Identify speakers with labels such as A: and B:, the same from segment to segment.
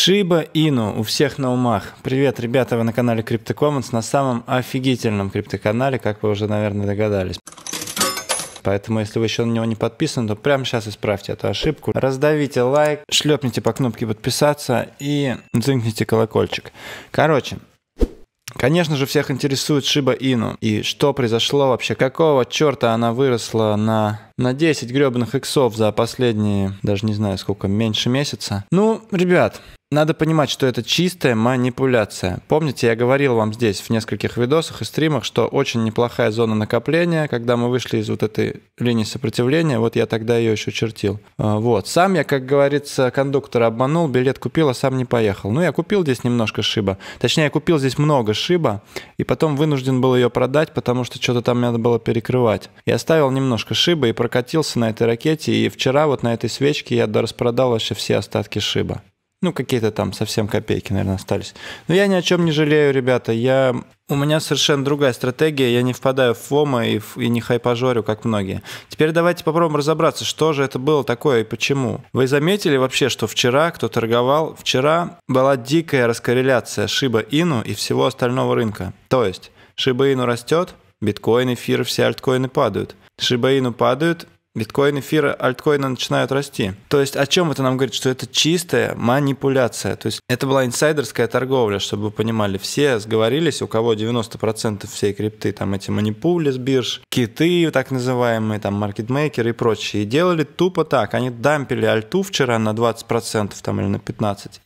A: Шиба Ину у всех на умах. Привет, ребята, вы на канале CryptoCommons, на самом офигительном криптоканале, как вы уже, наверное, догадались. Поэтому, если вы еще на него не подписаны, то прямо сейчас исправьте эту ошибку. Раздавите лайк, шлепните по кнопке подписаться и дзынкните колокольчик. Короче, Конечно же, всех интересует Шиба Ину. И что произошло вообще? Какого черта она выросла на, на 10 гребаных иксов за последние, даже не знаю сколько, меньше месяца? Ну, ребят, надо понимать, что это чистая манипуляция. Помните, я говорил вам здесь в нескольких видосах и стримах, что очень неплохая зона накопления, когда мы вышли из вот этой линии сопротивления, вот я тогда ее еще чертил. А, вот. Сам я, как говорится, кондуктора обманул, билет купил, а сам не поехал. Ну, я купил здесь немножко шиба. Точнее, я купил здесь много шиба, и потом вынужден был ее продать, потому что что-то там надо было перекрывать. Я оставил немножко шиба и прокатился на этой ракете, и вчера вот на этой свечке я распродал вообще все остатки шиба. Ну, какие-то там совсем копейки, наверное, остались. Но я ни о чем не жалею, ребята. Я... У меня совершенно другая стратегия. Я не впадаю в фома и, в... и не хайпажорю, как многие. Теперь давайте попробуем разобраться, что же это было такое и почему. Вы заметили вообще, что вчера кто торговал? Вчера была дикая раскорреляция Шиба Ину и всего остального рынка. То есть Шиба Ину растет, биткоин, эфир, все альткоины падают. Шиба Ину падают, биткоин, эфир, альткоины начинают расти. То есть о чем это нам говорит? Что это чистая манипуляция. То есть это была инсайдерская торговля, чтобы вы понимали. Все сговорились, у кого 90% всей крипты, там эти манипули с бирж, киты так называемые, там маркетмейкеры и прочие. И делали тупо так. Они дампили альту вчера на 20% там или на 15%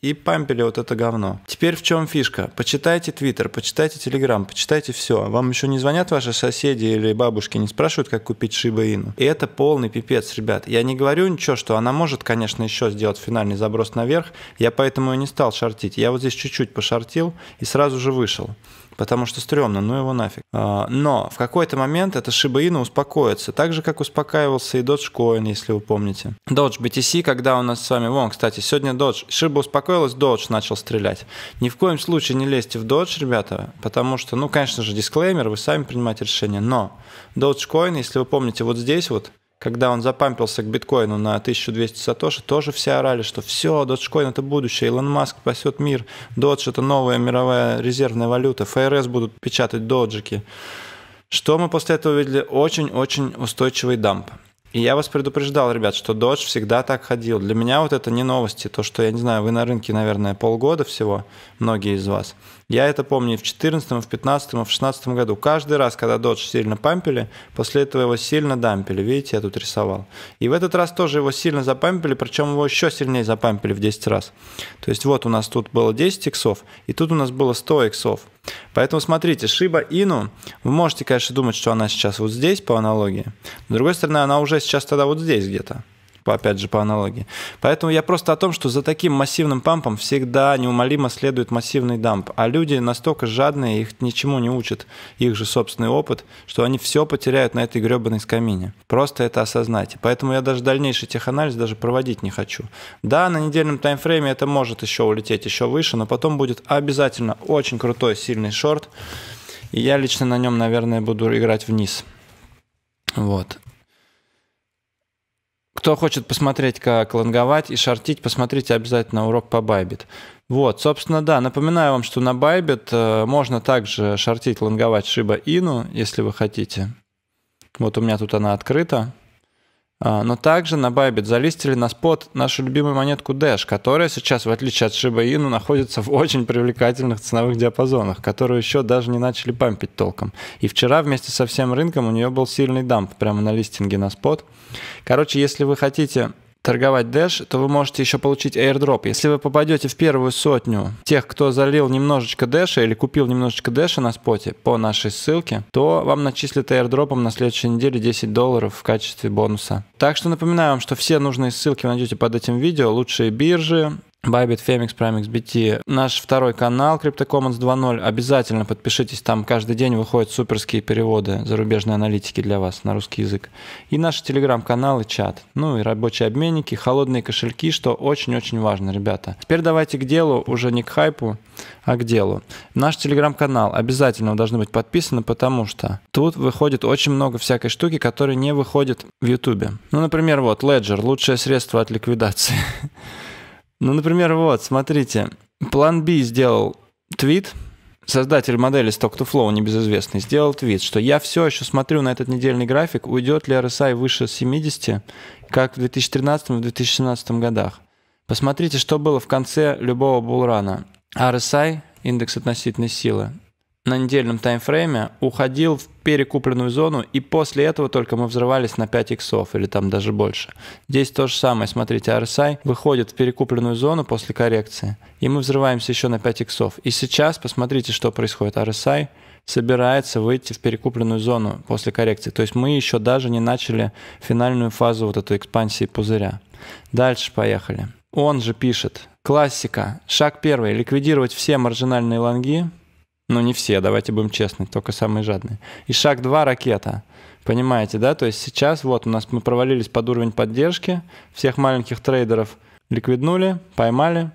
A: и пампили вот это говно. Теперь в чем фишка? Почитайте Твиттер, почитайте Телеграм, почитайте все. Вам еще не звонят ваши соседи или бабушки, не спрашивают, как купить шибаину. И это полный полный пипец, ребят. Я не говорю ничего, что она может, конечно, еще сделать финальный заброс наверх. Я поэтому и не стал шортить. Я вот здесь чуть-чуть пошортил и сразу же вышел. Потому что стрёмно, ну его нафиг. А, но в какой-то момент эта Шибаина успокоится. Так же, как успокаивался и Dogecoin, если вы помните. Dodge BTC, когда у нас с вами... Вон, кстати, сегодня Dodge... Шиба успокоилась, Dodge начал стрелять. Ни в коем случае не лезьте в Dodge, ребята. Потому что, ну, конечно же, дисклеймер, вы сами принимаете решение. Но Dogecoin, если вы помните, вот здесь вот когда он запампился к биткоину на 1200 сатоши, тоже все орали, что все, доджкоин это будущее, Илон Маск спасет мир, додж это новая мировая резервная валюта, ФРС будут печатать доджики. Что мы после этого видели, Очень-очень устойчивый дамп. И я вас предупреждал, ребят, что Dodge всегда так ходил. Для меня вот это не новости. То, что, я не знаю, вы на рынке, наверное, полгода всего, многие из вас. Я это помню и в 2014, и в 2015, и в 2016 году. Каждый раз, когда Dodge сильно пампили, после этого его сильно дампили. Видите, я тут рисовал. И в этот раз тоже его сильно запампили, причем его еще сильнее запампили в 10 раз. То есть вот у нас тут было 10 иксов, и тут у нас было 100 иксов. Поэтому смотрите, Шиба Ину, вы можете, конечно, думать, что она сейчас вот здесь по аналогии. С другой стороны, она уже сейчас тогда вот здесь где-то опять же, по аналогии. Поэтому я просто о том, что за таким массивным пампом всегда неумолимо следует массивный дамп. А люди настолько жадные, их ничему не учат, их же собственный опыт, что они все потеряют на этой гребаной скамине. Просто это осознайте. Поэтому я даже дальнейший теханализ даже проводить не хочу. Да, на недельном таймфрейме это может еще улететь еще выше, но потом будет обязательно очень крутой сильный шорт. И я лично на нем, наверное, буду играть вниз. Вот. Кто хочет посмотреть, как лонговать и шортить, посмотрите обязательно урок по Байбит. Вот, собственно, да, напоминаю вам, что на Байбит э, можно также шортить, лонговать Шиба Ину, если вы хотите. Вот у меня тут она открыта. А, но также на Bybit залистили на спот нашу любимую монетку Dash, которая сейчас, в отличие от Shiba Inu, находится в очень привлекательных ценовых диапазонах, которые еще даже не начали пампить толком. И вчера вместе со всем рынком у нее был сильный дамп прямо на листинге на спот. Короче, если вы хотите торговать Dash, то вы можете еще получить airdrop. Если вы попадете в первую сотню тех, кто залил немножечко Dash или купил немножечко Dash на споте по нашей ссылке, то вам начислят airdrop на следующей неделе 10 долларов в качестве бонуса. Так что напоминаю вам, что все нужные ссылки вы найдете под этим видео, лучшие биржи, Bybit, Femix, Primex, BT. Наш второй канал CryptoCommons 2.0. Обязательно подпишитесь, там каждый день выходят суперские переводы зарубежные аналитики для вас на русский язык. И наш телеграм-канал и чат. Ну и рабочие обменники, холодные кошельки, что очень-очень важно, ребята. Теперь давайте к делу, уже не к хайпу, а к делу. Наш телеграм-канал обязательно вы должны быть подписаны, потому что тут выходит очень много всякой штуки, которая не выходит в ютубе. Ну, например, вот Ledger, лучшее средство от ликвидации. Ну, например, вот, смотрите. План B сделал твит, создатель модели Stock to Flow, небезызвестный, сделал твит, что я все еще смотрю на этот недельный график, уйдет ли RSI выше 70, как в 2013 и 2017 годах. Посмотрите, что было в конце любого булрана. RSI, индекс относительной силы, на недельном таймфрейме уходил в перекупленную зону, и после этого только мы взрывались на 5 иксов или там даже больше. Здесь то же самое, смотрите, RSI выходит в перекупленную зону после коррекции, и мы взрываемся еще на 5 иксов. И сейчас посмотрите, что происходит. RSI собирается выйти в перекупленную зону после коррекции. То есть мы еще даже не начали финальную фазу вот этой экспансии пузыря. Дальше поехали. Он же пишет, классика, шаг первый, ликвидировать все маржинальные лонги, ну, не все, давайте будем честны, только самые жадные. И шаг 2 – ракета. Понимаете, да? То есть сейчас вот у нас мы провалились под уровень поддержки, всех маленьких трейдеров ликвиднули, поймали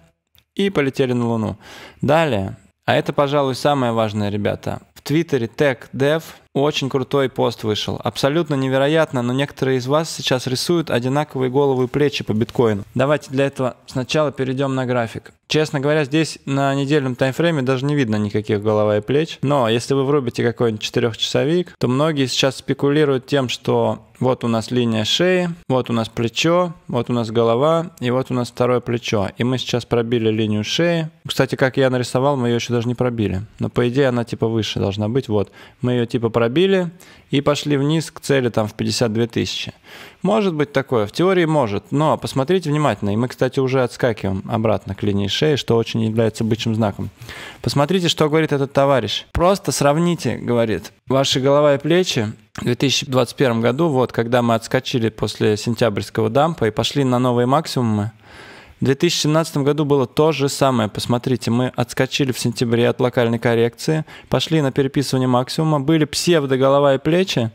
A: и полетели на Луну. Далее, а это, пожалуй, самое важное, ребята. В Твиттере тег dev очень крутой пост вышел. Абсолютно невероятно, но некоторые из вас сейчас рисуют одинаковые головы и плечи по биткоину. Давайте для этого сначала перейдем на график. Честно говоря, здесь на недельном таймфрейме даже не видно никаких голова и плеч. Но если вы врубите какой-нибудь четырехчасовик, то многие сейчас спекулируют тем, что вот у нас линия шеи, вот у нас плечо, вот у нас голова и вот у нас второе плечо. И мы сейчас пробили линию шеи. Кстати, как я нарисовал, мы ее еще даже не пробили. Но по идее она типа выше должна быть. Вот. Мы ее типа пробили пробили и пошли вниз к цели там в 52 тысячи. Может быть такое, в теории может, но посмотрите внимательно, и мы, кстати, уже отскакиваем обратно к линии шеи, что очень является бычьим знаком. Посмотрите, что говорит этот товарищ. Просто сравните, говорит, ваши голова и плечи в 2021 году, вот, когда мы отскочили после сентябрьского дампа и пошли на новые максимумы, в 2017 году было то же самое. Посмотрите, мы отскочили в сентябре от локальной коррекции, пошли на переписывание максимума, были псевдо голова и плечи,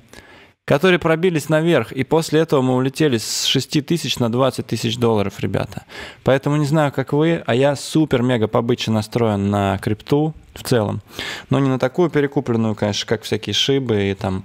A: которые пробились наверх, и после этого мы улетели с 6 тысяч на 20 тысяч долларов, ребята. Поэтому не знаю, как вы, а я супер-мега побыче настроен на крипту в целом. Но не на такую перекупленную, конечно, как всякие шибы и там,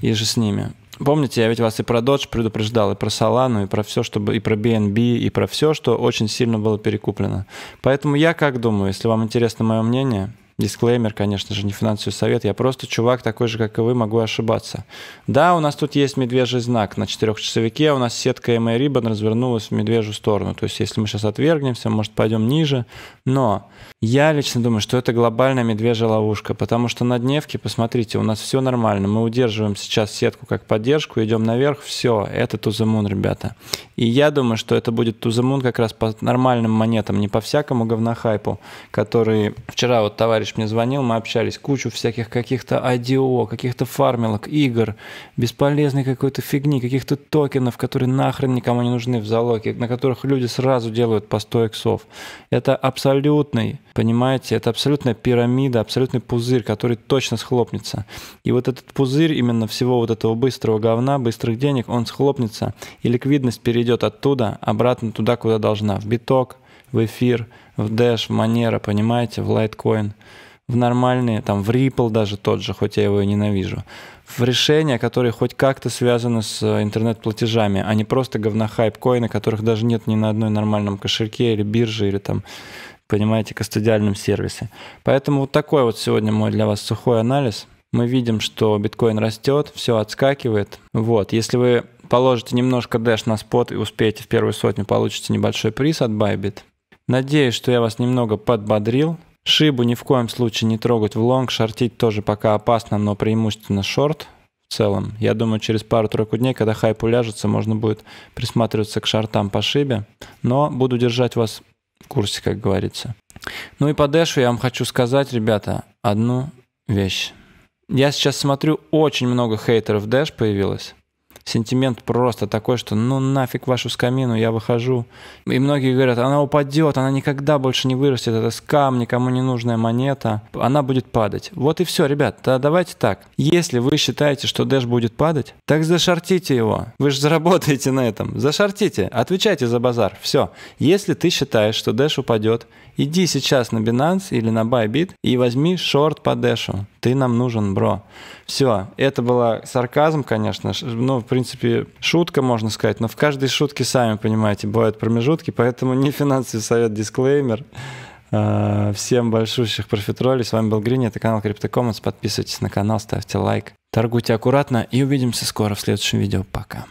A: и же с ними. Помните, я ведь вас и про Dodge предупреждал, и про Solana, и про все, чтобы и про BNB, и про все, что очень сильно было перекуплено. Поэтому я как думаю, если вам интересно мое мнение, Дисклеймер, конечно же, не финансовый совет. Я просто чувак такой же, как и вы, могу ошибаться. Да, у нас тут есть медвежий знак. На четырехчасовике у нас сетка MA Ribbon развернулась в медвежью сторону. То есть если мы сейчас отвергнемся, может, пойдем ниже. Но я лично думаю, что это глобальная медвежья ловушка, потому что на дневке, посмотрите, у нас все нормально. Мы удерживаем сейчас сетку как поддержку, идем наверх, все, это to the ребята. И я думаю, что это будет to the как раз по нормальным монетам, не по всякому говнохайпу, который вчера вот товарищ товарищ мне звонил, мы общались, кучу всяких каких-то IDO, каких-то фармилок, игр, бесполезной какой-то фигни, каких-то токенов, которые нахрен никому не нужны в залоге, на которых люди сразу делают по 100 иксов. Это абсолютный, понимаете, это абсолютная пирамида, абсолютный пузырь, который точно схлопнется. И вот этот пузырь именно всего вот этого быстрого говна, быстрых денег, он схлопнется, и ликвидность перейдет оттуда обратно туда, куда должна, в биток, в эфир, в Dash, в Monero, понимаете, в Litecoin, в нормальные, там, в Ripple даже тот же, хоть я его и ненавижу, в решения, которые хоть как-то связаны с э, интернет-платежами, а не просто говнохайп коины, которых даже нет ни на одной нормальном кошельке или бирже, или там, понимаете, кастодиальном сервисе. Поэтому вот такой вот сегодня мой для вас сухой анализ. Мы видим, что биткоин растет, все отскакивает. Вот, если вы положите немножко дэш на спот и успеете в первую сотню, получите небольшой приз от Bybit. Надеюсь, что я вас немного подбодрил. Шибу ни в коем случае не трогать в лонг, шортить тоже пока опасно, но преимущественно шорт в целом. Я думаю, через пару-тройку дней, когда хайп уляжется, можно будет присматриваться к шортам по шибе. Но буду держать вас в курсе, как говорится. Ну и по дэшу я вам хочу сказать, ребята, одну вещь. Я сейчас смотрю, очень много хейтеров Дэш появилось сентимент просто такой, что ну нафиг вашу скамину, я выхожу. И многие говорят, она упадет, она никогда больше не вырастет, это скам, никому не нужная монета, она будет падать. Вот и все, ребят, да, давайте так. Если вы считаете, что дэш будет падать, так зашортите его. Вы же заработаете на этом. Зашортите, отвечайте за базар, все. Если ты считаешь, что дэш упадет, иди сейчас на Binance или на Bybit и возьми шорт по дэшу. Ты нам нужен, бро. Все, это был сарказм, конечно, ну, в принципе, шутка, можно сказать, но в каждой шутке, сами понимаете, бывают промежутки, поэтому не финансовый совет, дисклеймер. А, всем большущих профитролей. С вами был Грин, это канал CryptoCommons. Подписывайтесь на канал, ставьте лайк. Торгуйте аккуратно и увидимся скоро в следующем видео. Пока.